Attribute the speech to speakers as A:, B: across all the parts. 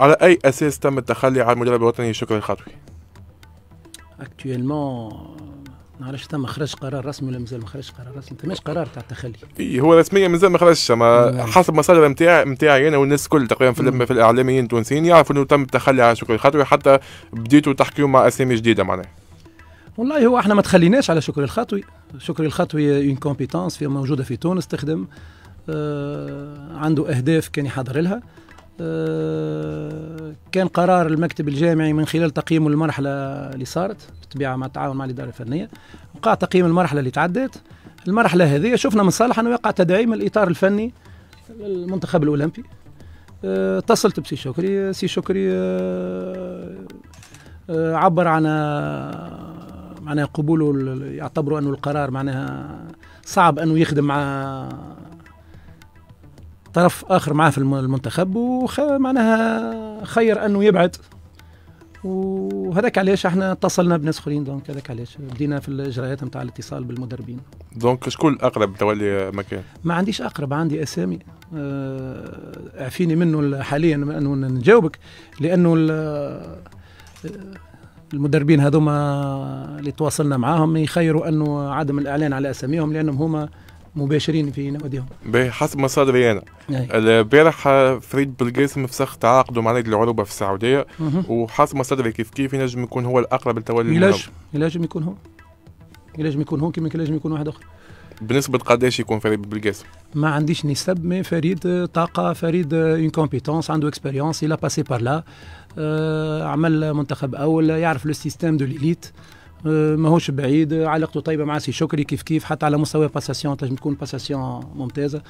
A: على اي اساس تم التخلي عن المدرب الوطني شكري الخطوي؟
B: اكتويلمون ما نعرفش تم خرج قرار رسمي ولا مازال ما خرجش قرار رسمي تماش قرار تاع التخلي
A: اي هو رسميا مازال ما خرجش اما نعم. حسب مصادر نتاعي نتاعي انا والناس الكل تقريبا في, في الاعلاميين التونسيين يعرفوا انه تم التخلي على شكري الخطوي حتى بديتوا تحكيوا مع اسامي جديده معناها
B: والله هو احنا ما تخليناش على شكري الخطوي شكري الخطوي اون كومبيتونس موجوده في تونس تخدم آه، عنده اهداف كان يحضر لها آه، كان قرار المكتب الجامعي من خلال تقييم المرحله اللي صارت بالطبيعه مع التعاون مع الاداره الفنيه وقع تقييم المرحله اللي تعدت المرحله هذه شفنا من صالح انه يقع تدعيم الاطار الفني للمنتخب الاولمبي آه، اتصلت بسي شكري سي شكري آه، عبر عن معناها قبوله يعتبروا انه القرار معناها صعب انه يخدم مع طرف اخر معاه في المنتخب ومعناها خير انه يبعد وهذاك علاش احنا اتصلنا بناس اخرين دونك هذاك علاش بدينا في الاجراءات نتاع الاتصال بالمدربين
A: دونك شكون الاقرب تولي مكان
B: ما عنديش اقرب عندي اسامي اه اعفيني منه حاليا انه نجاوبك لانه المدربين هذوما اللي تواصلنا معاهم يخيروا انه عدم الاعلان على اساميهم لانهم هما مباشرين في نواديهم
A: بحسب مصادر انا البارح فريد بلقاسم فسخ تعاقده مع نادي العروبه في السعوديه وحسب مصادري كيف كيف ينجم يكون هو الاقرب للتولي ينجم
B: ينجم يكون هو ينجم يكون هو كما ينجم يكون واحد اخر
A: بنسبه قداش يكون فريد بلقاسم؟
B: ما عنديش نسب مي فريد طاقه فريد اون كومبيتونس عنده اكسبيريونس الى باسي بار لا عمل منتخب اول يعرف لو سيستيم دو ليليت آه، ماهوش بعيد علاقته طيبه مع سي شكري كيف كيف حتى على مستوى باساسيون تنجم تكون باساسيون ممتازه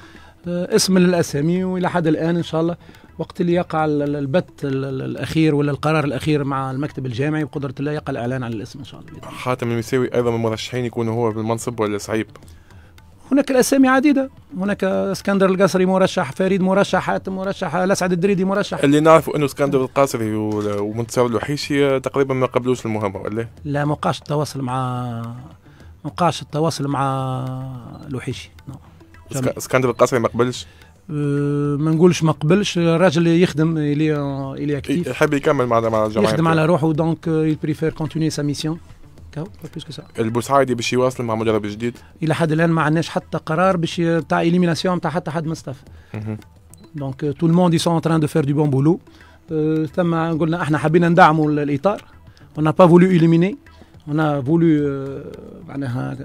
B: آه، اسم من الاسامي والى حد الان ان شاء الله وقت اللي يقع البت الاخير ولا القرار الاخير مع المكتب الجامعي بقدره الله يقع الاعلان عن الاسم ان شاء الله
A: حاتم المساوي ايضا من المرشحين يكون هو بالمنصب ولا صعيب
B: هناك الاسامي عديده هناك اسكندر القصري مرشح فريد مرشح حاتم مرشح الاسعد الدريدي مرشح اللي نعرف
A: انه اسكندر القصري ومنتصر الوحيشي تقريبا ما قبلوش المهمه ولا
B: لا ما بقاش التواصل مع ما بقاش التواصل مع الوحيشي نعم.
A: اسكندر القصري ما قبلش
B: أه، ما نقولش ما قبلش الراجل يخدم الي الي اكتيف يحب يكمل مع مع الجماعه يخدم على روحه دونك يبريفير بريفير كونتيني سا ميسيون كو سا
A: البوسعيدي باش يواصل مع مدرب جديد
B: الى حد الان ما عندناش حتى قرار باش تاع اليميناسيون تاع حتى حد من الصف دونك تو الموند يسون ان تران دو فير دو بون بولو ثم قلنا احنا حبينا ندعموا الاطار اون با فولو اليميني اون فولو معناها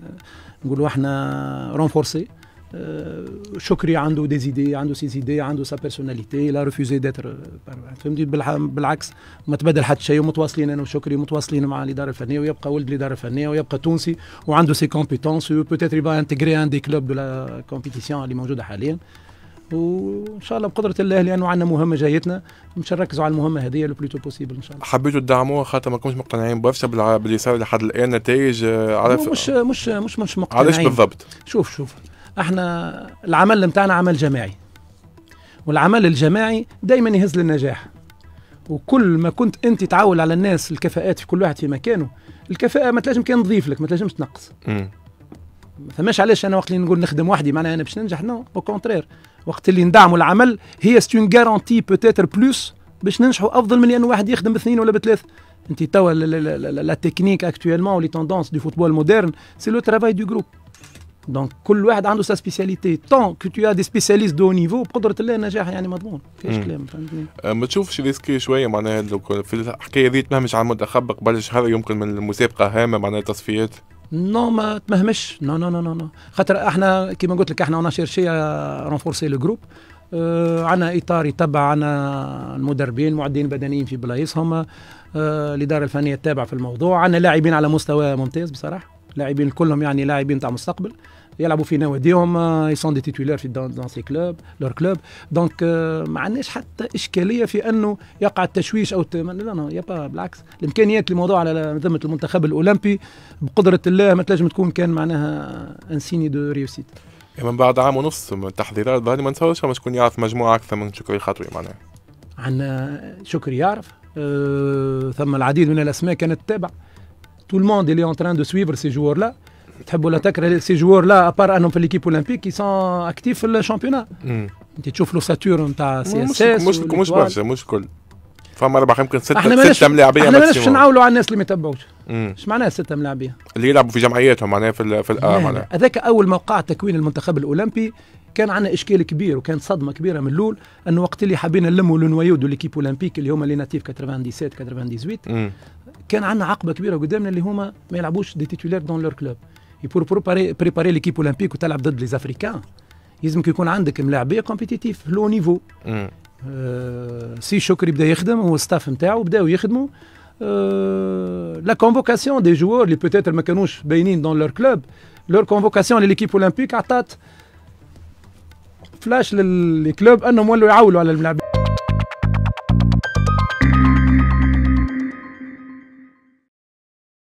B: نقولوا احنا رونفورسي Euh, شكري عنده دي زيدي عنده سي زيدي عنده سا بيرسوناليتي لا ريفوزي داتر فهمتي بالعكس ما تبدل حتى شيء ومتواصلين انا وشكري متواصلين مع الاداره الفنيه ويبقى ولد الاداره الفنيه ويبقى تونسي وعنده سي كومبيتونس وبوتيتر يبقى انتجري ان دي كلوب دو لا كومبيتيسيون اللي موجوده حاليا وان شاء الله بقدره الله لانه عندنا مهمه جايتنا مش نركزوا على المهمه هذه لو بلوتو بوسيبل ان شاء الله
A: حبيتوا تدعموها خاطر ما كنتش مقتنعين برشا باللي صار لحد الان نتائج آه، على مش
B: مش مش مش مقتنعين علاش بالضبط شوف شوف احنا العمل بتاعنا عمل جماعي والعمل الجماعي دايما يهز للنجاح وكل ما كنت انت تعول على الناس الكفاءات في كل واحد في مكانه الكفاءه ما تلاجم كان تضيف لك ما تلاجمش تنقص ما فماش علاش انا وقت اللي نقول نخدم وحدي معناها انا باش ننجح نو كونترير وقت اللي ندعموا العمل هي ستون جارونتي بوتيتر بلوس باش ننجحوا افضل من ان واحد يخدم باثنين ولا بثلاث انت توا لا تكنيك اكتويلمون لي توندونس دو فوتبول مودرن سي لو ترافاي دو جروب دونك كل واحد عنده سا سبيسياليتي طون كو تو دي سبيسياليست دو نيفو بقدره الله النجاح يعني مضمون ما فيهاش كلام فهمتني
A: أه، ما تشوفش ريسكي شويه معناها في الحكايه هذه تمهمش على المنتخب قبل شهر يمكن من المسابقه هامه معناها تصفيات
B: نو ما تمهمش نو نو نو نو خاطر احنا كيما قلت لك احنا اون شيرشي رونفورسي لو جروب آه عندنا اطار يتبع عندنا المدربين معدين بدنيين في بلايصهم آه الاداره الفنيه تتابع في الموضوع عندنا لاعبين على مستوى ممتاز بصراحه لاعبين كلهم يعني لاعبين تاع مستقبل يلعبوا في نواديهم يسون دي تيتولير في دون سي كلوب لور كلوب دونك ما عندناش حتى اشكاليه في انه يقع التشويش او لا لا با بالعكس الامكانيات الموضوع على ذمه المنتخب الاولمبي بقدره الله ما تنجم تكون كان معناها انسيني دو ريوسيت
A: من بعد عام ونص من التحضيرات ما نتصورش ما شكون يعرف مجموعه اكثر من شكري خطوي معناها
B: عندنا آه، شكري يعرف أه ثم العديد من الاسماء كانت تتابع tout le monde il est en train de suivre ces joueurs-là. تحب ولا تكره سي جوور لا ابار انهم في ليكيب اولمبيك يسون اكتيف في الشامبيونات انت تشوف لوساتور نتاع سي اس اس مش مش برشا
A: مش كل فما اربع يمكن ستة ستة ملاعبية احنا مش
B: نعاولوا على الناس اللي ما يتبعوش اش معناها ستة ملاعبية؟
A: اللي يلعبوا في جمعياتهم معناها في في معناها
B: هذاك اول موقع تكوين المنتخب الاولمبي كان عندنا اشكال كبير وكان صدمه كبيره من الاول انه وقت اللي حبينا نلموا لونويو دو ليكيب اولمبيك اللي هما لي ناتيف 97 98 كان عندنا عقبه كبيره قدامنا اللي هما ما يلعبوش دي تيتولير دون لور كلوب بور بريباري ليكيب اولمبيك وتلعب ضد لي افريكان لازمك يكون عندك ملاعبيه كومبيتيتيف لو نيفو سي شكري بدا يخدم هو الستاف نتاعو بداو يخدموا لا كونفوكاسيون دي جوور اللي بوتيتر ما كانوش باينين دون لور كلوب لور كونفوكاسيون لليكيب اولمبيك عطات فلاش للكلوب انهم ولوا يعولوا على الملعب